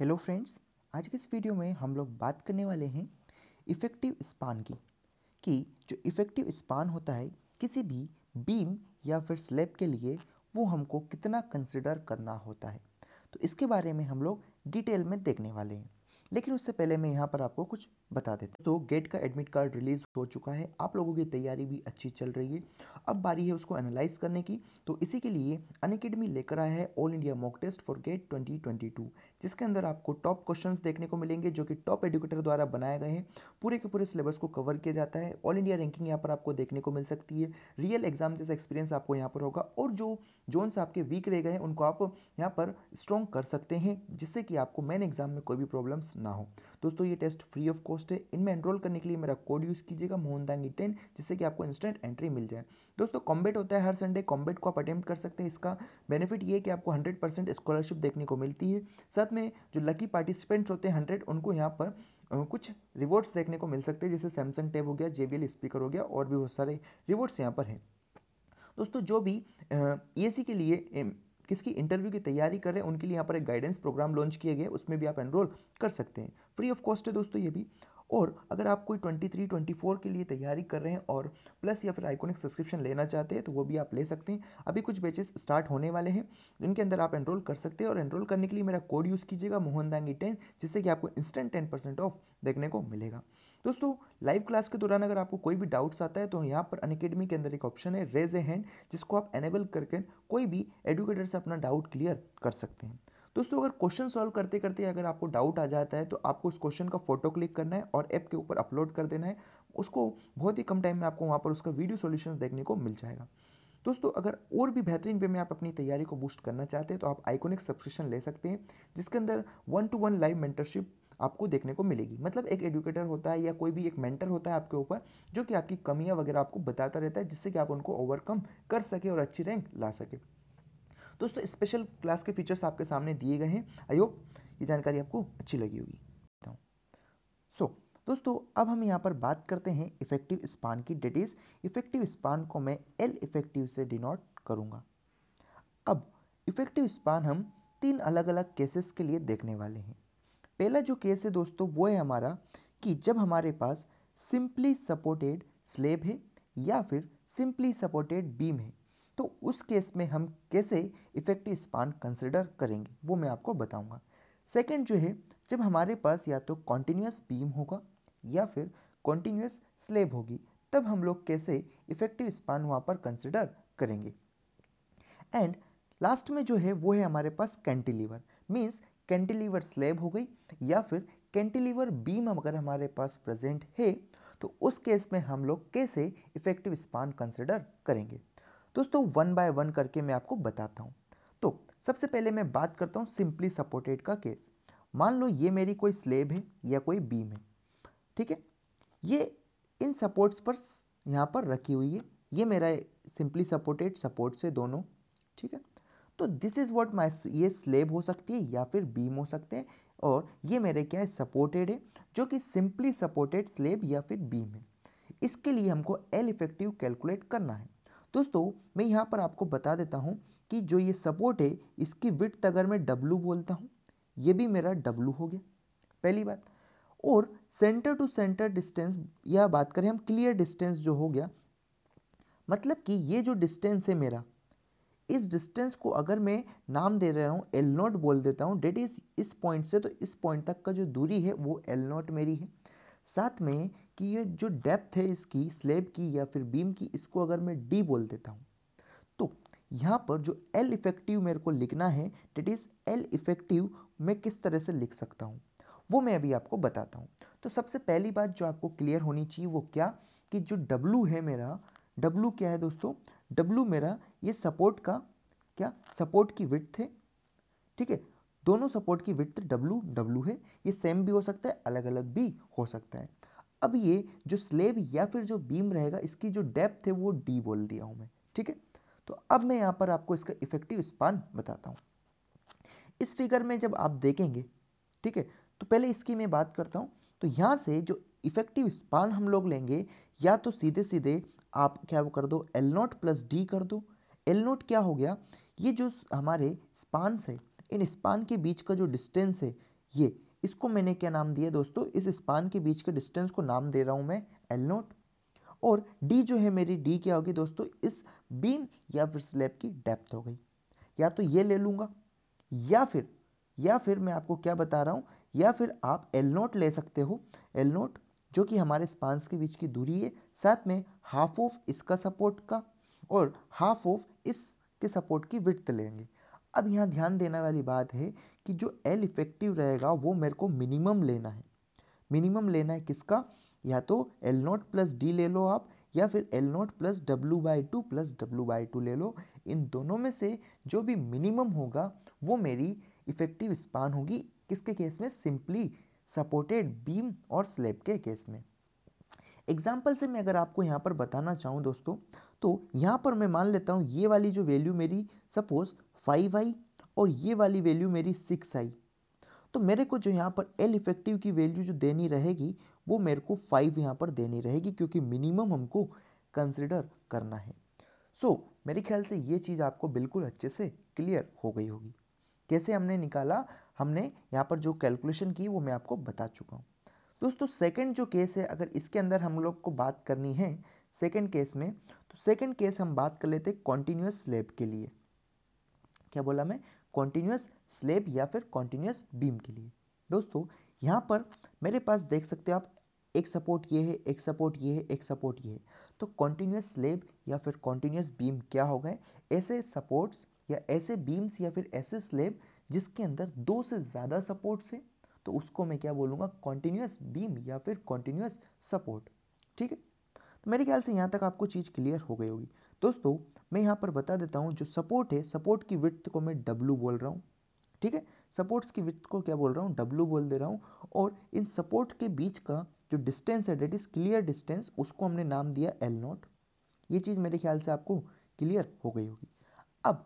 hello friends आज के इस वीडियो में हम लोग बात करने वाले हैं इफ़ेक्टिव स्पान की कि जो इफ़ेक्टिव स्पान होता है किसी भी बीम या फिर स्लैब के लिए वो हमको कितना कंसिडर करना होता है तो इसके बारे में हम लोग डिटेल में देखने वाले हैं लेकिन उससे पहले मैं यहाँ पर आपको कुछ बता देते तो गेट का एडमिट कार्ड रिलीज हो चुका है आप लोगों की तैयारी भी अच्छी चल रही है अब बारी है उसको एनालाइज करने की तो इसी के लिए अन अकेडमी लेकर आया है all India mock test for GATE 2022 जिसके अंदर आपको टॉप क्वेश्चंस देखने को मिलेंगे जो कि टॉप एडुकेटर द्वारा बनाए गए हैं पूरे के पूरे सिलेबस को कवर किया जाता है ऑल इंडिया रैंकिंग यहाँ पर आपको देखने को मिल सकती है रियल एग्जाम जैसा एक्सपीरियंस आपको यहाँ पर होगा और जो जोन्स आपके वीक रह गए हैं उनको आप यहाँ पर स्ट्रॉन्ग कर सकते हैं जिससे कि आपको मेन एग्जाम में कोई भी प्रॉब्लम्स ना हो दोस्तों ये test free of cost post है इनमें एनरोल करने के लिए मेरा कोड यूज़ कीजिएगा मोहन दांगी टेन जिससे कि आपको इंस्टेंट एंट्री मिल जाए दोस्तों कॉम्बेट होता है हर संडे कॉम्बेट को आप अटैम्प्ट कर सकते हैं इसका बेनिफिट ये है कि आपको हंड्रेड स्कॉलरशिप देखने को मिलती है साथ में जो लकी पार्टिसिपेंट्स होते हैं हंड्रेड उनको यहाँ पर कुछ रिवॉर्ड्स देखने को मिल सकते हैं जैसे सैमसंग टेब हो गया जे स्पीकर हो गया और भी बहुत सारे रिवॉर्ड्स यहाँ पर हैं दोस्तों जो भी ई e के लिए किसकी इंटरव्यू की तैयारी कर रहे हैं उनके लिए यहाँ पर एक गाइडेंस प्रोग्राम लॉन्च किया गया उसमें भी आप एनरोल कर सकते हैं फ्री ऑफ कॉस्ट है दोस्तों ये भी और अगर आप कोई 23, 24 के लिए तैयारी कर रहे हैं और प्लस या फिर आइकोनिक सब्सक्रिप्शन लेना चाहते हैं तो वो भी आप ले सकते हैं अभी कुछ बेचेस स्टार्ट होने वाले हैं जिनके अंदर आप एनरोल कर सकते हैं और एनरोल करने के लिए मेरा कोड यूज़ कीजिएगा मोहनदांगी टेन जिससे कि आपको इंस्टेंट टेन परसेंट ऑफ देखने को मिलेगा दोस्तों लाइव क्लास के दौरान अगर आपको कोई भी डाउट्स आता है तो यहाँ पर अनकेडमी के अंदर एक ऑप्शन है रेज ए हैंड जिसको आप एनेबल करके कोई भी एडुकेटर से अपना डाउट क्लियर कर सकते हैं दोस्तों अगर क्वेश्चन सॉल्व करते करते अगर आपको डाउट आ जाता है तो आपको उस क्वेश्चन का फोटो क्लिक करना है और ऐप के ऊपर अपलोड कर देना है उसको बहुत ही कम टाइम में आपको वहाँ पर उसका वीडियो सोल्यूशन देखने को मिल जाएगा दोस्तों अगर और भी बेहतरीन वे में आप अपनी तैयारी को बूस्ट करना चाहते हैं तो आप आइकोनिक सब्सक्रिप्शन ले सकते हैं जिसके अंदर one to one live mentorship आपको देखने को मिलेगी मतलब एक एडुकेटर होता है या कोई भी एक मेंटर होता है आपके ऊपर जो कि आपकी कमियां वगैरह आपको बताता रहता है जिससे कि आप उनको ओवरकम कर सके और अच्छी रैंक ला सके दोस्तों स्पेशल क्लास के फीचर्स आपके सामने दिए गए हैं आई होप ये जानकारी आपको अच्छी लगी होगी सो so, दोस्तों अब हम यहाँ पर बात करते हैं इफेक्टिव स्पान की डेट इज इफेक्टिव स्पान को मैं एल इफेक्टिव से डिनोट करूँगा अब इफेक्टिव स्पान हम तीन अलग अलग केसेस के लिए देखने वाले हैं पहला जो केस है दोस्तों वो है हमारा कि जब हमारे पास सिंपली सपोर्टेड स्लेब है या फिर सिंपली सपोर्टेड बीम है तो उस केस में हम कैसे इफेक्टिव स्पान कंसिडर करेंगे वो मैं आपको बताऊंगा सेकेंड जो है जब हमारे पास या तो कॉन्टीन्यूस बीम होगा या फिर कॉन्टीन्यूस स्लेब होगी तब हम लोग कैसे इफेक्टिव स्पान वहाँ पर कंसिडर करेंगे एंड लास्ट में जो है वो है हमारे पास कैंटिलीवर मीन्स कैंटिलीवर स्लेब हो गई या फिर कैंटिलीवर बीम अगर हमारे पास प्रेजेंट है तो उस केस में हम लोग कैसे इफेक्टिव स्पान कंसिडर करेंगे दोस्तों वन बाय वन करके मैं आपको बताता हूँ तो सबसे पहले मैं बात करता हूँ सिंपली सपोर्टेड का केस मान लो ये मेरी कोई स्लेब है या कोई बीम है ठीक है ये इन सपोर्ट्स पर यहाँ पर रखी हुई है ये मेरा सिंपली सपोर्टेड सपोर्ट्स है दोनों ठीक है तो दिस इज़ वॉट माई ये स्लेब हो सकती है या फिर बीम हो सकते हैं और ये मेरे क्या है सपोर्टेड है जो कि सिंपली सपोर्टेड स्लेब या फिर बीम है इसके लिए हमको एल इफेक्टिव कैलकुलेट करना है दोस्तों मैं यहाँ पर आपको बता देता हूँ कि जो ये सपोर्ट है इसकी विथ अगर मैं डब्लू बोलता हूँ ये भी मेरा डब्लू हो गया पहली बात और सेंटर टू सेंटर डिस्टेंस या बात करें हम क्लियर डिस्टेंस जो हो गया मतलब कि ये जो डिस्टेंस है मेरा इस डिस्टेंस को अगर मैं नाम दे रहा हूँ एल नोट बोल देता हूँ डेट इज इस पॉइंट से तो इस पॉइंट तक का जो दूरी है वो एल नोट मेरी है साथ में कि ये जो डेप्थ है इसकी स्लेब की या फिर बीम की इसको अगर मैं डी बोल देता हूँ तो यहाँ पर जो एल इफेक्टिव मेरे को लिखना है डेट इज़ एल इफेक्टिव मैं किस तरह से लिख सकता हूँ वो मैं अभी आपको बताता हूँ तो सबसे पहली बात जो आपको क्लियर होनी चाहिए वो क्या कि जो डब्लू है मेरा डब्लू क्या है दोस्तों डब्लू मेरा ये सपोर्ट का क्या सपोर्ट की विथ है ठीक है दोनों सपोर्ट की विथ डब्लू डब्लू है ये सेम भी हो सकता है अलग अलग भी हो सकता है अब ये जो स्लेब या फिर जो बीम रहेगा इसकी जो डेप्थ है वो डी बोल दिया हूं मैं ठीक है तो अब मैं यहाँ पर आपको इसका इफेक्टिव स्पान बताता हूँ इस फिगर में जब आप देखेंगे ठीक है तो पहले इसकी मैं बात करता हूं तो यहां से जो इफेक्टिव स्पान हम लोग लेंगे या तो सीधे सीधे आप क्या कर दो एल नोट प्लस डी कर दो एल नोट क्या हो गया ये जो हमारे स्पान है इन स्पान के बीच का जो डिस्टेंस है ये इसको मैंने क्या नाम दिया दोस्तों इस स्पान के बीच के डिस्टेंस को नाम दे रहा हूँ मैं एल नोट और डी जो है मेरी डी क्या होगी दोस्तों इस बीम या फिर स्लैब की डेप्थ हो गई या तो ये ले लूँगा या फिर या फिर मैं आपको क्या बता रहा हूँ या फिर आप एल नोट ले सकते हो एल नोट जो कि हमारे स्पान्स के बीच की दूरी है साथ में हाफ ऑफ इसका सपोर्ट का और हाफ ऑफ इसके सपोर्ट की विड्थ लेंगे अब यहाँ ध्यान देने वाली बात है कि जो एल इफेक्टिव रहेगा वो मेरे को मिनिमम लेना है मिनिमम लेना है किसका या तो एल नॉट प्लस डी ले लो आप या फिर L nought plus W by two plus W by two ले लो इन दोनों में से जो भी मिनिमम होगा वो मेरी इफेक्टिव स्पान होगी किसके केस में सिंपली सपोर्टेड बीम और स्लेब के केस में एग्जाम्पल से मैं अगर आपको यहाँ पर बताना चाहूँ दोस्तों तो यहाँ पर मैं मान लेता हूँ ये वाली जो वैल्यू मेरी सपोज फाइव आई और ये वाली वैल्यू मेरी सिक्स आई तो मेरे को जो यहाँ पर एल इफेक्टिव की वैल्यू जो देनी रहेगी वो मेरे को फाइव यहाँ पर देनी रहेगी क्योंकि मिनिमम हमको कंसिडर करना है सो so, मेरे ख्याल से ये चीज़ आपको बिल्कुल अच्छे से क्लियर हो गई होगी कैसे हमने निकाला हमने यहाँ पर जो कैलकुलेशन की वो मैं आपको बता चुका हूँ दोस्तों सेकंड जो केस है अगर इसके अंदर हम लोग को बात करनी है सेकंड केस में तो सेकंड केस हम बात कर लेते हैं कॉन्टीन्यूस स्लेब के लिए क्या बोला मैं कॉन्टीन्यूस स्लेब या फिर कॉन्टीन्यूस बीम के लिए दोस्तों यहाँ पर मेरे पास देख सकते हो आप एक सपोर्ट ये है एक सपोर्ट ये है एक सपोर्ट ये है तो कॉन्टीन्यूस स्लेब या फिर कॉन्टीन्यूस बीम क्या हो गए ऐसे सपोर्ट्स या ऐसे बीम्स या फिर ऐसे स्लेब जिसके अंदर दो से ज़्यादा सपोर्ट्स हैं तो उसको मैं क्या बोलूँगा कॉन्टीन्यूस बीम या फिर कॉन्टीन्यूस सपोर्ट ठीक है तो मेरे ख्याल से यहाँ तक आपको चीज़ क्लियर हो गई होगी दोस्तों मैं यहाँ पर बता देता हूँ जो सपोर्ट है सपोर्ट की वृत्त को मैं डब्लू बोल रहा हूँ ठीक है सपोर्ट्स की वृत्त को क्या बोल रहा हूँ डब्लू बोल दे रहा हूँ और इन सपोर्ट के बीच का जो डिस्टेंस है डेट इज क्लियर डिस्टेंस उसको हमने नाम दिया एल नॉट ये चीज़ मेरे ख्याल से आपको क्लियर हो गई होगी अब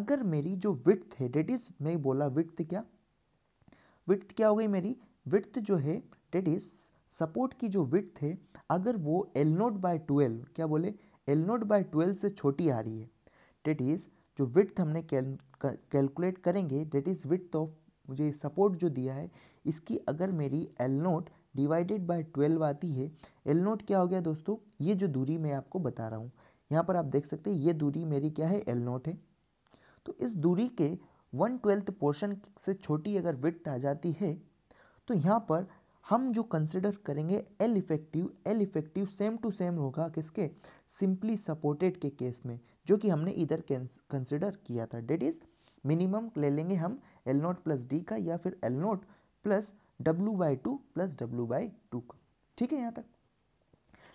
अगर मेरी जो विथ है डेट इज मैं बोला विथ क्या विथ क्या हो गई मेरी विथ जो है डेट इज सपोर्ट की जो विथ है अगर वो एल नोट बाय ट्वेल्व क्या बोले एल नोट बाई ट्वेल्व से छोटी आ रही है डेट इज़ जो विथ हमने कैलकुलेट करेंगे डेट इज़ विथ ऑफ मुझे सपोर्ट जो दिया है इसकी अगर मेरी L nought divided by twelve आती है एल नोट क्या हो गया दोस्तों ये जो दूरी मैं आपको बता रहा हूँ यहाँ पर आप देख सकते हैं ये दूरी मेरी क्या है एल नोट है तो इस दूरी के वन ट्वेल्थ पोर्शन से छोटी अगर विथ आ जाती है तो यहाँ पर हम जो कंसिडर करेंगे L effective L effective same to same होगा किसके सिंपली सपोर्टेड के केस में जो कि हमने इधर कंसिडर किया था डेट इज मिनिमम ले लेंगे हम एल नोट प्लस डी का या फिर L nought plus W by two plus W by two का ठीक है यहाँ तक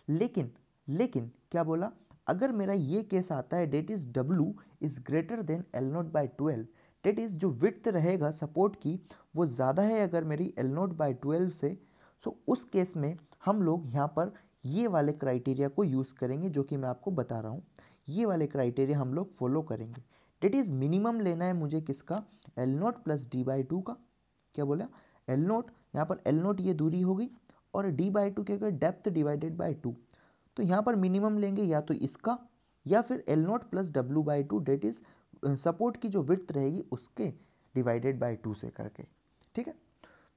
लेकिन लेकिन क्या बोला अगर मेरा ये केस आता है that is W is greater than L nought by twelve that is जो विथ रहेगा सपोर्ट की वो ज़्यादा है अगर मेरी एल नोट बाई ट्वेल्व से सो so, उस केस में हम लोग यहाँ पर ये वाले क्राइटेरिया को यूज़ करेंगे जो कि मैं आपको बता रहा हूँ ये वाले क्राइटेरिया हम लोग फॉलो करेंगे डेट इज़ मिनिमम लेना है मुझे किसका L nought plus D by two का क्या बोला एल नोट यहाँ पर एल नोट ये दूरी होगी और डी बाई टू क्या डेप्थ डिवाइडेड बाई टू तो यहाँ पर मिनिमम लेंगे या तो इसका या फिर L nought plus W by two that is support की जो विथ रहेगी उसके डिवाइडेड बाय टू से करके ठीक है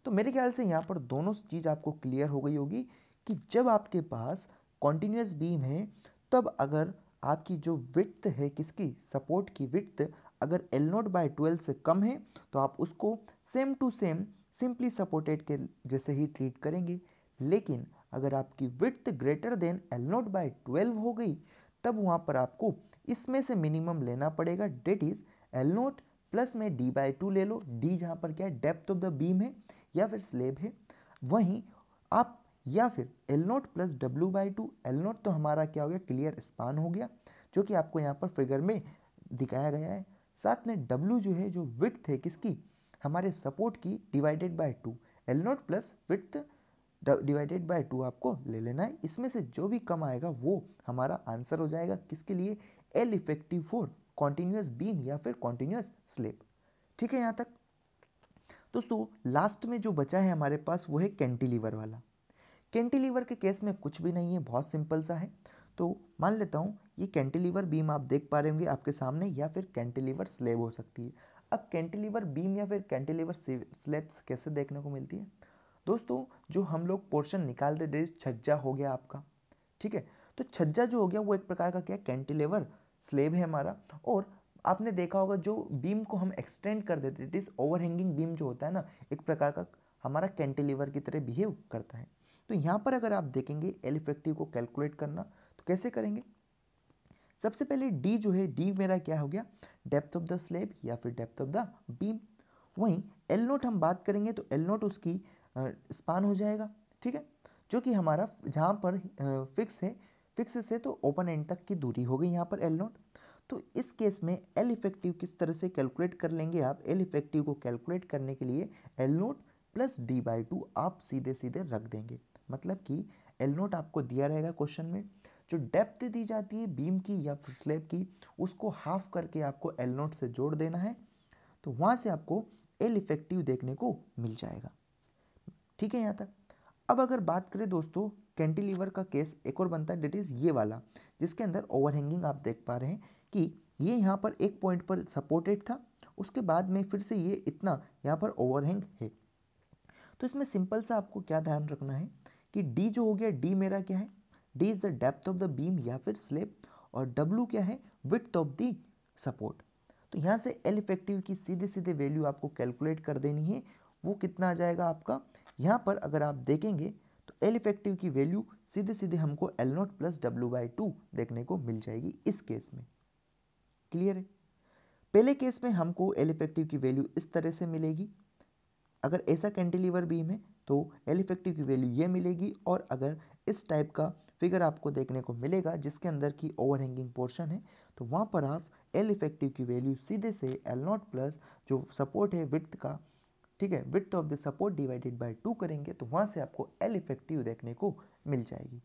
तो मेरे ख्याल से यहाँ पर दोनों चीज़ आपको क्लियर हो गई होगी कि जब आपके पास कॉन्टीन्यूस बीम है तब अगर आपकी जो विथ है किसकी सपोर्ट की विथ अगर एल नोट बाय ट्वेल्व से कम है तो आप उसको same to same simply supported के जैसे ही ट्रीट करेंगे लेकिन अगर आपकी width greater than L nought by twelve हो गई तब वहाँ पर आपको इसमें से मिनिमम लेना पड़ेगा that is L nought plus में डी बाई टू ले लो डी जहाँ पर क्या है डेप्थ ऑफ द बीम है या फिर स्लेब है वहीं आप या फिर L nought plus W by two L nought तो हमारा क्या हो गया क्लियर स्पान हो गया जो कि आपको यहाँ पर फिगर में दिखाया गया है साथ में डब्ल्यू जो है जो विथ है किसकी हमारे सपोर्ट की divided by two L nought plus width divided by two आपको ले लेना है इसमें से जो भी कम आएगा वो हमारा आंसर हो जाएगा किसके लिए L effective for continuous beam या फिर कॉन्टिन्यूस स्लिप ठीक है यहाँ तक दोस्तों लास्ट में जो बचा है हमारे पास वो है कैंटिलीवर वाला कैंटिलीवर के केस में कुछ भी नहीं है बहुत सिंपल सा है तो मान लेता हूँ ये कैंटिलीवर बीम आप देख पा रहे होंगे आपके सामने या फिर कैंटिलीवर स्लेब हो सकती है अब कैंटिलीवर बीम या फिर कैंटिलीवर स्लेब्स कैसे देखने को मिलती है दोस्तों जो हम लोग पोर्शन निकालते डेट छज्जा हो गया आपका ठीक है तो छज्जा जो हो गया वो एक प्रकार का क्या कैंटिलीवर स्लेब है हमारा और आपने देखा होगा जो बीम को हम एक्सटेंड कर देते इट इज़ ओवरहैंगिंग बीम जो होता है ना एक प्रकार का हमारा कैंटिलीवर की तरह बिहेव करता है तो यहाँ पर अगर आप देखेंगे एल इफेक्टिव को कैलकुलेट करना तो कैसे करेंगे सबसे पहले डी जो है डी मेरा क्या हो गया डेप्थ ऑफ द स्लेब या फिर डेप्थ ऑफ द बीम वहीं एल नोट हम बात करेंगे तो एल नोट उसकी स्पान हो जाएगा ठीक है जो कि हमारा जहाँ पर फिक्स है फिक्स से तो ओपन एंड तक की दूरी हो गई यहाँ पर एल नोट तो इस केस में एल इफेक्टिव किस तरह से कैलकुलेट कर लेंगे आप एल इफेक्टिव को कैलकुलेट करने के लिए L nought plus D by two आप सीधे सीधे रख देंगे मतलब कि एल नोट आपको दिया रहेगा क्वेश्चन में जो डेप्थ दी जाती है बीम की या फिर स्लेब की उसको हाफ करके आपको एल नोट से जोड़ देना है तो वहाँ से आपको एल इफेक्टिव देखने को मिल जाएगा ठीक है यहाँ तक अब अगर बात करें दोस्तों कैंटिलीवर का केस एक और बनता है डेट इज़ ये वाला जिसके अंदर ओवरहैंगिंग आप देख पा रहे हैं कि ये यहाँ पर एक पॉइंट पर सपोर्टेड था उसके बाद में फिर से ये इतना यहाँ पर ओवरहैंग है तो इसमें सिंपल सा आपको क्या ध्यान रखना है कि डी जो हो गया डी मेरा क्या है D is the depth of the beam या फिर स्लेप और डब्लू क्या है विथ ऑफ द सपोर्ट तो यहाँ से एल इफेक्टिव की सीधे सीधे वैल्यू आपको कैलकुलेट कर देनी है वो कितना आ जाएगा आपका यहाँ पर अगर आप देखेंगे तो एल इफेक्टिव की वैल्यू सीधे सीधे हमको L nought plus W by two देखने को मिल जाएगी इस केस में क्लियर है पहले केस में हमको एल इफेक्टिव की वैल्यू इस तरह से मिलेगी अगर ऐसा कैंटिलीवर बीम है तो एल इफेक्टिव की वैल्यू ये मिलेगी और अगर इस टाइप का फिगर आपको देखने को मिलेगा जिसके अंदर की ओवरहैंगिंग पोर्शन है तो वहाँ पर आप एल इफेक्टिव की वैल्यू सीधे से एल नॉट प्लस जो सपोर्ट है विथ का ठीक है width of the support divided by two करेंगे तो वहाँ से आपको एल इफेक्टिव देखने को मिल जाएगी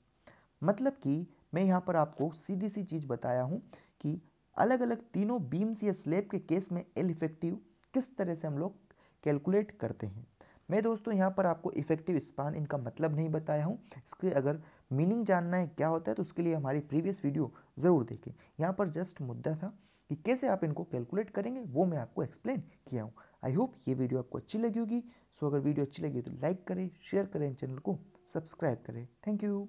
मतलब कि मैं यहाँ पर आपको सीधी सी चीज़ बताया हूँ कि अलग अलग तीनों बीम्स या स्लेब के केस में एल इफेक्टिव किस तरह से हम लोग कैलकुलेट करते हैं मैं दोस्तों यहाँ पर आपको इफेक्टिव स्पान इनका मतलब नहीं बताया हूँ इसके अगर मीनिंग जानना है क्या होता है तो उसके लिए हमारी प्रीवियस वीडियो ज़रूर देखें यहाँ पर जस्ट मुद्दा था कि कैसे आप इनको कैलकुलेट करेंगे वो मैं आपको एक्सप्लेन किया हूँ आई होप ये वीडियो आपको अच्छी लगी होगी सो अगर वीडियो अच्छी लगी तो लाइक करें शेयर करें चैनल को सब्सक्राइब करें थैंक यू